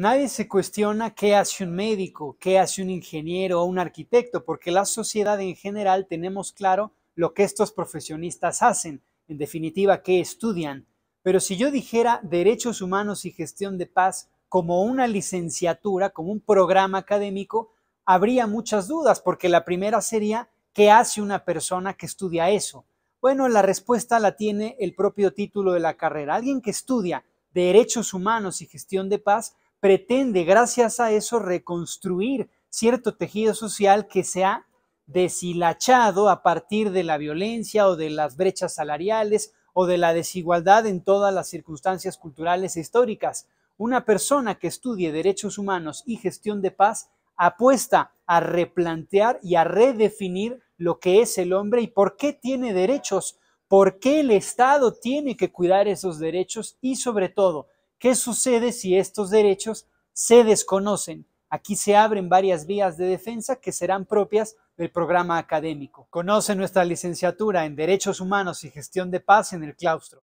Nadie se cuestiona qué hace un médico, qué hace un ingeniero o un arquitecto, porque la sociedad en general tenemos claro lo que estos profesionistas hacen, en definitiva, qué estudian. Pero si yo dijera derechos humanos y gestión de paz como una licenciatura, como un programa académico, habría muchas dudas, porque la primera sería, ¿qué hace una persona que estudia eso? Bueno, la respuesta la tiene el propio título de la carrera. Alguien que estudia derechos humanos y gestión de paz pretende, gracias a eso, reconstruir cierto tejido social que se ha deshilachado a partir de la violencia o de las brechas salariales o de la desigualdad en todas las circunstancias culturales e históricas. Una persona que estudie derechos humanos y gestión de paz apuesta a replantear y a redefinir lo que es el hombre y por qué tiene derechos, por qué el Estado tiene que cuidar esos derechos y sobre todo ¿Qué sucede si estos derechos se desconocen? Aquí se abren varias vías de defensa que serán propias del programa académico. Conoce nuestra licenciatura en Derechos Humanos y Gestión de Paz en el claustro.